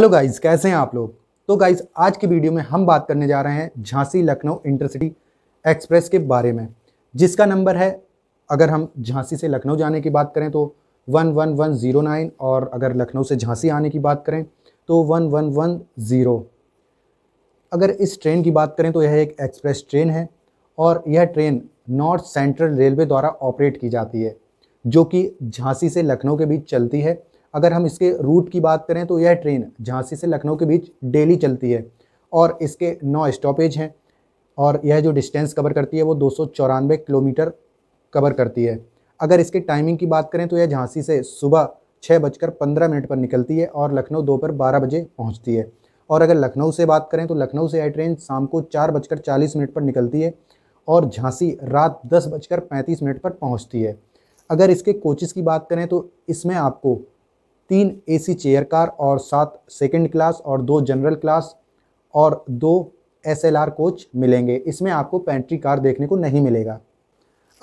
hello guys कैसे हैं आप लोग तो गाइस आज की वीडियो में हम बात करने जा रहे हैं झांसी लखनऊ इंटरसिटी एक्सप्रेस के बारे में जिसका नंबर है अगर हम झांसी से लखनऊ जाने की बात करें तो one one one zero nine और अगर लखनऊ से झांसी आने की बात करें तो वन वन वन ज़ीरो अगर इस ट्रेन की बात करें तो यह एक एक्सप्रेस ट्रेन है और यह ट्रेन नॉर्थ सेंट्रल रेलवे द्वारा ऑपरेट की जाती है जो कि झांसी से लखनऊ के बीच चलती है अगर हम इसके रूट की बात करें तो यह ट्रेन झांसी से लखनऊ के बीच डेली चलती है और इसके नौ स्टॉपेज हैं और यह जो डिस्टेंस कवर करती है वो दो किलोमीटर कवर करती है अगर इसके टाइमिंग की बात करें तो यह झांसी से सुबह छः बजकर पंद्रह मिनट पर निकलती है और लखनऊ दोपहर बारह बजे पहुंचती है और अगर लखनऊ से बात करें तो लखनऊ से यह ट्रेन शाम को चार बजकर चालीस मिनट पर निकलती है और झांसी रात दस बजकर पैंतीस मिनट पर पहुंचती है अगर इसके कोचेज़ की बात करें तो इसमें आपको तीन एसी चेयर कार और सात सेकंड क्लास और दो जनरल क्लास और दो एसएलआर कोच मिलेंगे इसमें आपको पेंट्री कार देखने को नहीं मिलेगा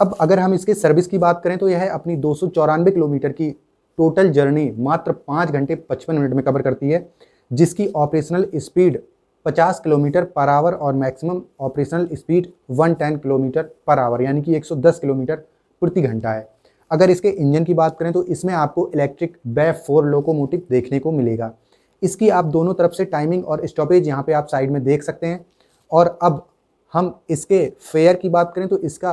अब अगर हम इसके सर्विस की बात करें तो यह अपनी दो किलोमीटर की टोटल जर्नी मात्र पाँच घंटे पचपन मिनट में कवर करती है जिसकी operational speed 50 kilometre per hour और maximum operational speed 110 kilometre per hour यानी कि 110 किलोमीटर प्रति घंटा है अगर इसके इंजन की बात करें तो इसमें आपको इलेक्ट्रिक बै फोर लोकोमोटिव देखने को मिलेगा इसकी आप दोनों तरफ से टाइमिंग और स्टॉपेज यहाँ पे आप साइड में देख सकते हैं और अब हम इसके फेयर की बात करें तो इसका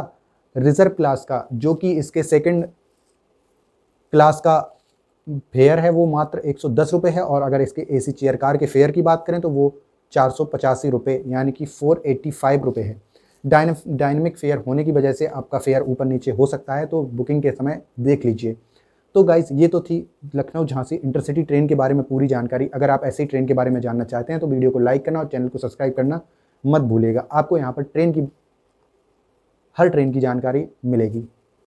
रिजर्व क्लास का जो कि इसके सेकंड क्लास का फेयर है वो मात्र एक सौ है और अगर इसके सी चेयर कार के फेयर की बात करें तो वो चार सौ यानी कि फोर एट्टी है डायनेमिक फेयर होने की वजह से आपका फेयर ऊपर नीचे हो सकता है तो बुकिंग के समय देख लीजिए तो गाइज़ ये तो थी लखनऊ झांसी इंटरसिटी ट्रेन के बारे में पूरी जानकारी अगर आप ऐसी ट्रेन के बारे में जानना चाहते हैं तो वीडियो को लाइक करना और चैनल को सब्सक्राइब करना मत भूलेगा आपको यहाँ पर ट्रेन की हर ट्रेन की जानकारी मिलेगी